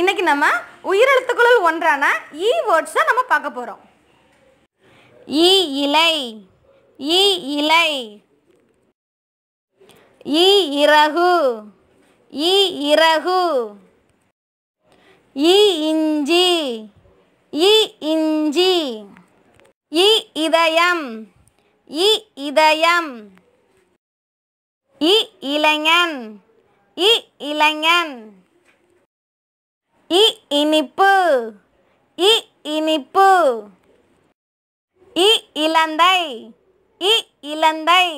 இன்னைக்கு நம்ம உயிரெழுத்துக்களுள் ஒன்றான இ e வேர்ட்ஸ் தான் நம்ம பார்க்க போகிறோம் இ இலை இ இலை இ இறகு இ இறகு இ இஞ்சி இ இஞ்சி இ இதயம் இ இதயம் இ இளைஞன் இ இளைஞன் ఇ ఇనిపు ఇ ఇనిపు ఇ ఇలందై ఇ ఇలందై